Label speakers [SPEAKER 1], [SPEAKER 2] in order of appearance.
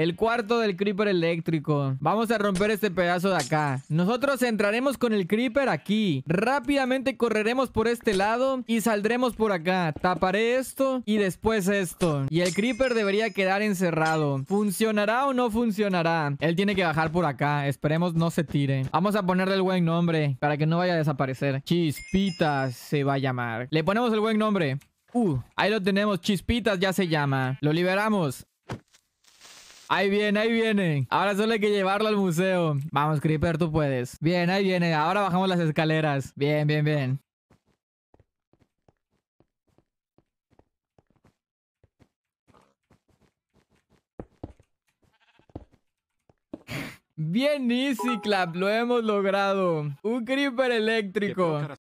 [SPEAKER 1] El cuarto del creeper eléctrico. Vamos a romper este pedazo de acá. Nosotros entraremos con el creeper aquí. Rápidamente correremos por este lado y saldremos por acá. Taparé esto y después esto. Y el creeper debería quedar encerrado. ¿Funcionará o no funcionará? Él tiene que bajar por acá. Esperemos no se tire. Vamos a ponerle el buen nombre para que no vaya a desaparecer. Chispitas se va a llamar. Le ponemos el buen nombre. Uh, ahí lo tenemos, Chispitas ya se llama. Lo liberamos. Ahí viene, ahí viene. Ahora solo hay que llevarlo al museo. Vamos, Creeper, tú puedes. Bien, ahí viene.
[SPEAKER 2] Ahora bajamos las escaleras.
[SPEAKER 1] Bien, bien, bien.
[SPEAKER 3] Bien, Easy Clap, lo hemos logrado. Un creeper eléctrico.